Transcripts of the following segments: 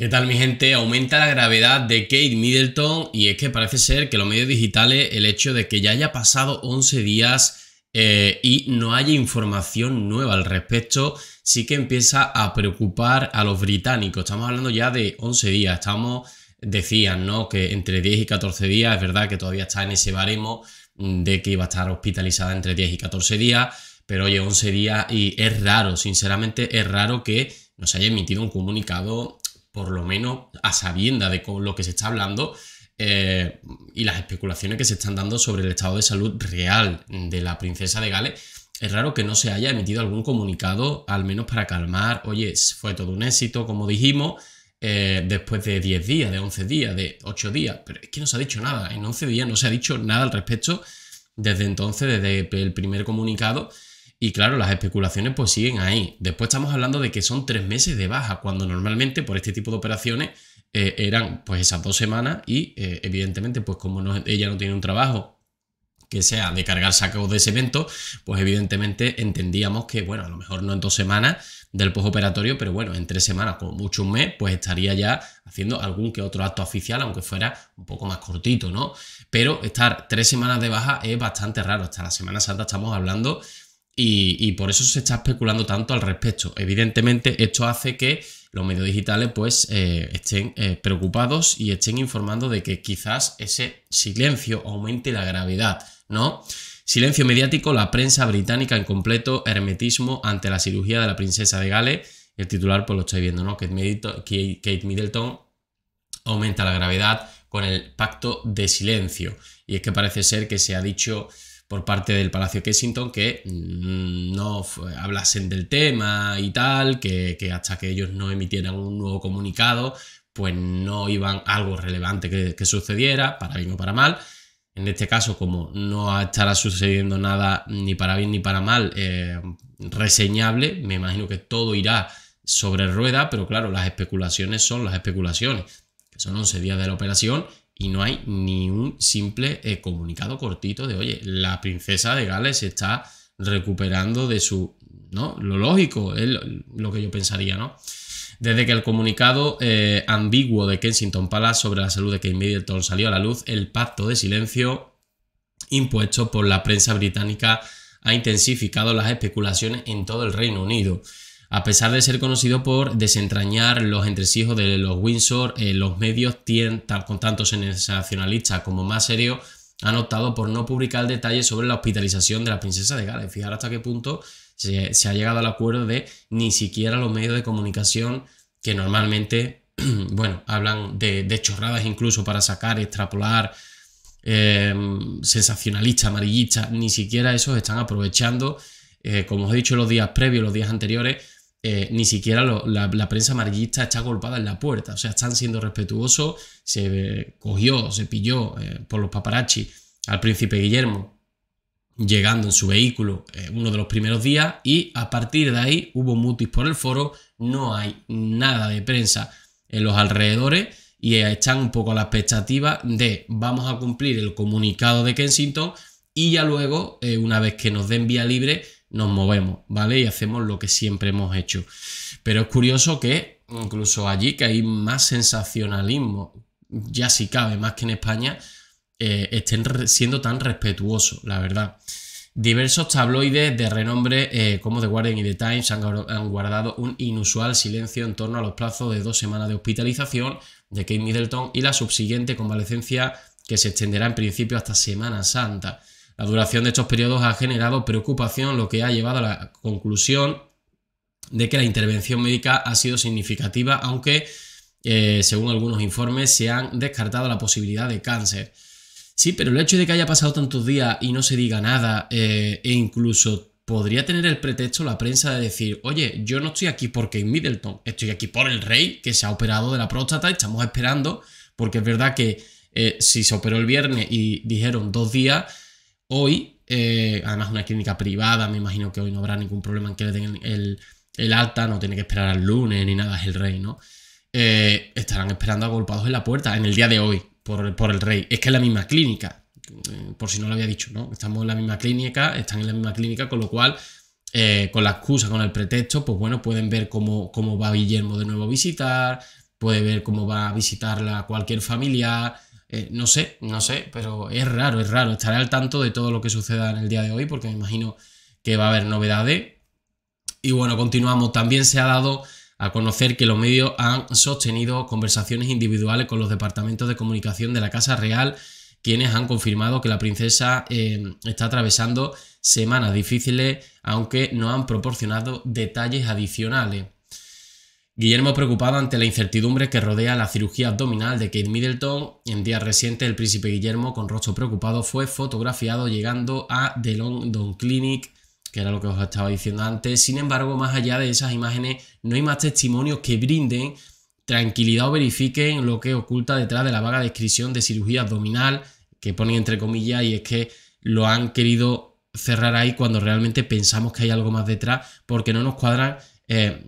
¿Qué tal mi gente? Aumenta la gravedad de Kate Middleton y es que parece ser que los medios digitales, el hecho de que ya haya pasado 11 días eh, y no haya información nueva al respecto, sí que empieza a preocupar a los británicos. Estamos hablando ya de 11 días, estamos, decían, ¿no? Que entre 10 y 14 días, es verdad que todavía está en ese baremo de que iba a estar hospitalizada entre 10 y 14 días, pero oye, 11 días y es raro, sinceramente es raro que nos haya emitido un comunicado por lo menos a sabienda de lo que se está hablando eh, y las especulaciones que se están dando sobre el estado de salud real de la princesa de Gales, es raro que no se haya emitido algún comunicado, al menos para calmar, oye, fue todo un éxito, como dijimos, eh, después de 10 días, de 11 días, de 8 días, pero es que no se ha dicho nada, en 11 días no se ha dicho nada al respecto desde entonces, desde el primer comunicado, y claro, las especulaciones pues siguen ahí. Después estamos hablando de que son tres meses de baja, cuando normalmente por este tipo de operaciones eh, eran pues esas dos semanas y eh, evidentemente pues como ella no tiene un trabajo que sea de cargar sacos de ese evento, pues evidentemente entendíamos que, bueno, a lo mejor no en dos semanas del postoperatorio, pero bueno, en tres semanas, como mucho un mes, pues estaría ya haciendo algún que otro acto oficial, aunque fuera un poco más cortito, ¿no? Pero estar tres semanas de baja es bastante raro. Hasta la Semana Santa estamos hablando y, por eso se está especulando tanto al respecto. Evidentemente, esto hace que los medios digitales pues, eh, estén eh, preocupados y estén informando de que quizás ese silencio aumente la gravedad, ¿no? Silencio mediático, la prensa británica en completo hermetismo ante la cirugía de la princesa de Gales. El titular, pues lo estáis viendo, ¿no? Kate Middleton aumenta la gravedad con el pacto de silencio. Y es que parece ser que se ha dicho por parte del Palacio Kensington que mm, no hablasen del tema y tal, que, hasta que ellos no emitieran un nuevo comunicado, pues no iban algo relevante que, sucediera, para bien o para mal. En este caso, como no estará sucediendo nada ni para bien ni para mal eh, reseñable, me imagino que todo irá sobre rueda, pero claro, las especulaciones son las especulaciones, que son 11 días de la operación y no hay ni un simple eh, comunicado cortito de, oye, la princesa de Gales está recuperando de su... ¿No? Lo lógico, lo que yo pensaría, ¿no? Desde que el comunicado eh, ambiguo de Kensington Palace sobre la salud de Kate Middleton salió a la luz, el pacto de silencio impuesto por la prensa británica ha intensificado las especulaciones en todo el Reino Unido. A pesar de ser conocido por desentrañar los entresijos de los Windsor, eh, los medios, con tanto sensacionalistas como más serios, han optado por no publicar detalles sobre la hospitalización de la princesa de Gales. Fijar hasta qué punto se, ha llegado al acuerdo de ni siquiera los medios de comunicación que normalmente, bueno, hablan de, chorradas incluso para sacar, extrapolar, em, sensacionalistas, amarillistas, ni siquiera esos están aprovechando, eh, como os he dicho los días previos, los días anteriores, eh, ni siquiera la, prensa amarillista está golpada en la puerta. O sea, están siendo respetuosos. Se eh, cogió, se pilló eh, por los paparazzi al príncipe Guillermo llegando en su vehículo uno de los primeros días y a partir de ahí hubo mutis por el foro, no hay nada de prensa en los alrededores y están un poco a la expectativa de vamos a cumplir el comunicado de Kensington y ya luego, una vez que nos den vía libre, nos movemos, ¿vale? Y hacemos lo que siempre hemos hecho. Pero es curioso que incluso allí que hay más sensacionalismo, ya si cabe, más que en España, eh, estén siendo tan respetuosos, la verdad. Diversos tabloides de renombre eh, como The Guardian y The Times han, guardado un inusual silencio en torno a los plazos de dos semanas de hospitalización de Kate Middleton y la subsiguiente convalecencia que se extenderá en principio hasta Semana Santa. La duración de estos periodos ha generado preocupación, lo que ha llevado a la conclusión de que la intervención médica ha sido significativa, aunque eh, según algunos informes se han descartado la posibilidad de cáncer. Sí, pero el hecho de que haya pasado tantos días y no se diga nada, eh, e incluso podría tener el pretexto la prensa de decir, oye, yo no estoy aquí porque en Middleton, estoy aquí por el rey que se ha operado de la próstata, estamos esperando, porque es verdad que eh, si se operó el viernes y dijeron dos días, hoy, eh, además una clínica privada, me imagino que hoy no habrá ningún problema en que le den el, alta, no tiene que esperar al lunes ni nada, es el rey, ¿no? Eh, estarán esperando agolpados en la puerta en el día de hoy por, el rey. Es que es la misma clínica, eh, por si no lo había dicho, ¿no? Estamos en la misma clínica, están en la misma clínica, con lo cual, con la excusa, con el pretexto, pues bueno, pueden ver cómo, cómo va Guillermo de nuevo a visitar, puede ver cómo va a visitarla cualquier familiar, eh, no sé, no sé, pero es raro, es raro. Estaré al tanto de todo lo que suceda en el día de hoy porque me imagino que va a haber novedades. Y bueno, continuamos. También se ha dado a conocer que los medios han sostenido conversaciones individuales con los departamentos de comunicación de la Casa Real, quienes han confirmado que la princesa em, está atravesando semanas difíciles, aunque no han proporcionado detalles adicionales. Guillermo preocupado ante la incertidumbre que rodea la cirugía abdominal de Kate Middleton. En días recientes, el príncipe Guillermo, con rostro preocupado, fue fotografiado llegando a The London Clinic, que era lo que os estaba diciendo antes. Sin embargo, más allá de esas imágenes, no hay más testimonios que brinden tranquilidad o verifiquen lo que oculta detrás de la vaga descripción de cirugía abdominal, que ponen entre comillas, y es que lo han querido cerrar ahí cuando realmente pensamos que hay algo más detrás, porque no nos cuadran. Eh,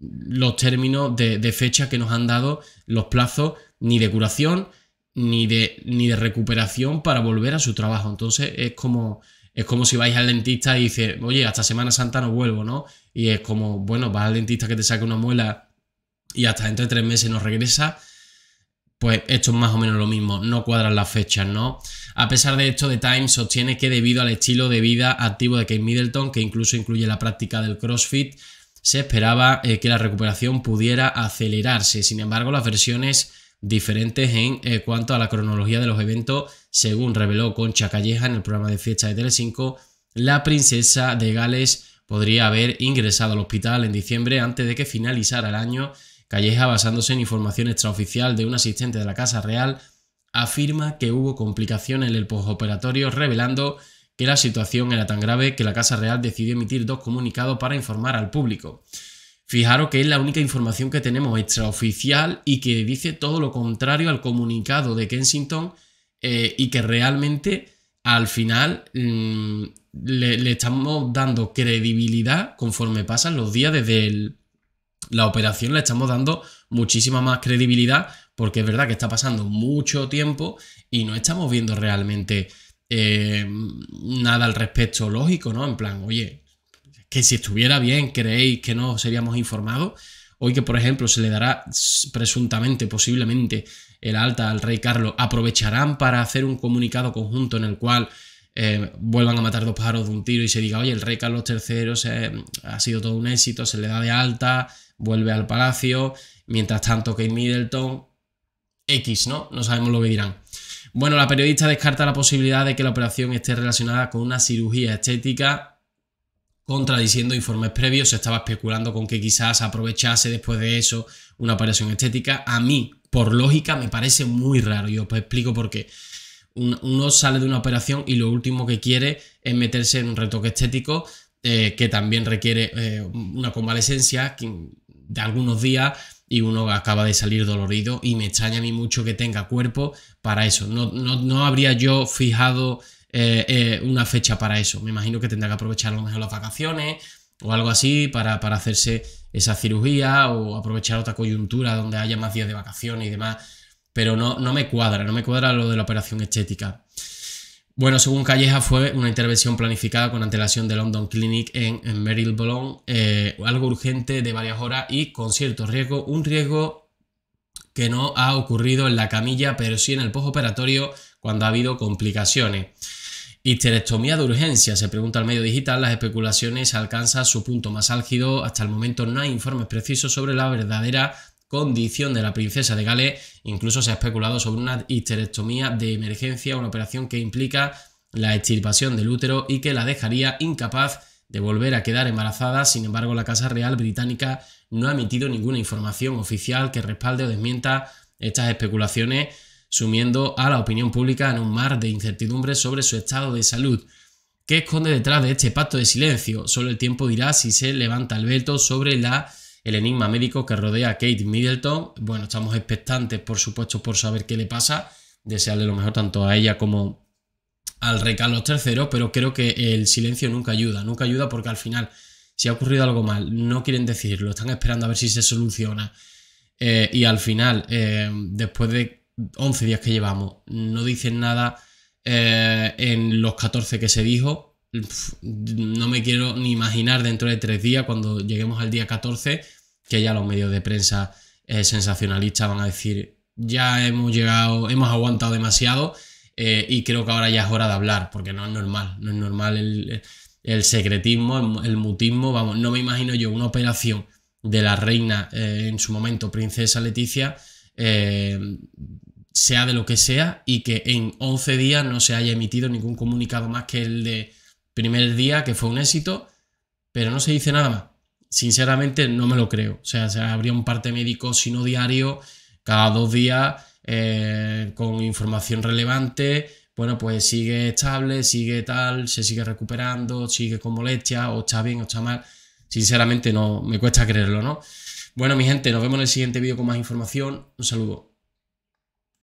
los términos de, fecha que nos han dado los plazos ni de curación ni de, ni de recuperación para volver a su trabajo. Entonces es como, es como si vais al dentista y dices, oye, hasta Semana Santa no vuelvo, ¿no? Y es como, bueno, vas al dentista que te saque una muela y hasta entre tres meses no regresa. Pues esto es más o menos lo mismo, no cuadran las fechas, ¿no? A pesar de esto, The Times sostiene que debido al estilo de vida activo de Kate Middleton, que incluso incluye la práctica del CrossFit, se esperaba eh, que la recuperación pudiera acelerarse. Sin embargo, las versiones diferentes en eh, cuanto a la cronología de los eventos, según reveló Concha Calleja en el programa de fiesta de Telecinco, la princesa de Gales podría haber ingresado al hospital en diciembre antes de que finalizara el año. Calleja, basándose en información extraoficial de un asistente de la Casa Real, afirma que hubo complicaciones en el postoperatorio, revelando que la situación era tan grave que la Casa Real decidió emitir dos comunicados para informar al público. Fijaros que es la única información que tenemos extraoficial y que dice todo lo contrario al comunicado de Kensington eh, y que realmente al final mm, le, estamos dando credibilidad conforme pasan los días desde la operación, le estamos dando muchísima más credibilidad porque es verdad que está pasando mucho tiempo y no estamos viendo realmente eh, nada al respecto lógico, ¿no? En plan, oye, que si estuviera bien, creéis que no seríamos informados. Hoy que, por ejemplo, se le dará presuntamente, posiblemente, el alta al rey Carlos, aprovecharán para hacer un comunicado conjunto en el cual eh, vuelvan a matar dos pájaros de un tiro y se diga, oye, el rey Carlos III ha sido todo un éxito, se le da de alta, vuelve al palacio, mientras tanto Kate Middleton, X, ¿no? No sabemos lo que dirán. Bueno, la periodista descarta la posibilidad de que la operación esté relacionada con una cirugía estética, contradiciendo informes previos. Se estaba especulando con que quizás aprovechase después de eso una operación estética. A mí, por lógica, me parece muy raro Yo os explico por qué. Uno sale de una operación y lo último que quiere es meterse en un retoque estético eh, que también requiere eh, una convalecencia de algunos días y uno acaba de salir dolorido y me extraña a mí mucho que tenga cuerpo para eso. No, no, habría yo fijado eh, eh, una fecha para eso. Me imagino que tendrá que aprovechar a lo mejor las vacaciones o algo así para, hacerse esa cirugía o aprovechar otra coyuntura donde haya más días de vacaciones y demás. Pero no, no me cuadra, no me cuadra lo de la operación estética. Bueno, según Calleja fue una intervención planificada con antelación de London Clinic en, en Marylebone, eh, algo urgente de varias horas y con cierto riesgo, un riesgo que no ha ocurrido en la camilla, pero sí en el postoperatorio cuando ha habido complicaciones. Histerectomía de urgencia, se pregunta el medio digital, las especulaciones alcanzan su punto más álgido, hasta el momento no hay informes precisos sobre la verdadera condición de la princesa de Gales, incluso se ha especulado sobre una histerectomía de emergencia, una operación que implica la extirpación del útero y que la dejaría incapaz de volver a quedar embarazada. Sin embargo, la Casa Real británica no ha emitido ninguna información oficial que respalde o desmienta estas especulaciones, sumiendo a la opinión pública en un mar de incertidumbre sobre su estado de salud. ¿Qué esconde detrás de este pacto de silencio? Solo el tiempo dirá si se levanta el veto sobre la el enigma médico que rodea a Kate Middleton. Bueno, estamos expectantes, por supuesto, por saber qué le pasa. Desearle lo mejor tanto a ella como al rey Carlos III, pero creo que el silencio nunca ayuda, nunca ayuda porque al final, si ha ocurrido algo mal, no quieren decirlo, están esperando a ver si se soluciona. Eh, y al final, eh, después de 11 días que llevamos, no dicen nada eh, en los 14 que se dijo no me quiero ni imaginar dentro de tres días, cuando lleguemos al día 14, que ya los medios de prensa eh, sensacionalistas van a decir, ya hemos llegado, hemos aguantado demasiado eh, y creo que ahora ya es hora de hablar, porque no es normal, no es normal el, secretismo, el, mutismo, vamos, no me imagino yo una operación de la reina eh, en su momento, princesa Leticia, sea de lo que sea y que en 11 días no se haya emitido ningún comunicado más que el de primer día, que fue un éxito, pero no se dice nada más. Sinceramente no me lo creo. O sea, habría un parte médico, si no diario, cada dos días, eh, con información relevante. Bueno, pues sigue estable, sigue tal, se sigue recuperando, sigue con molestia, o está bien o está mal. Sinceramente no, me cuesta creerlo, ¿no? Bueno, mi gente, nos vemos en el siguiente vídeo con más información. Un saludo.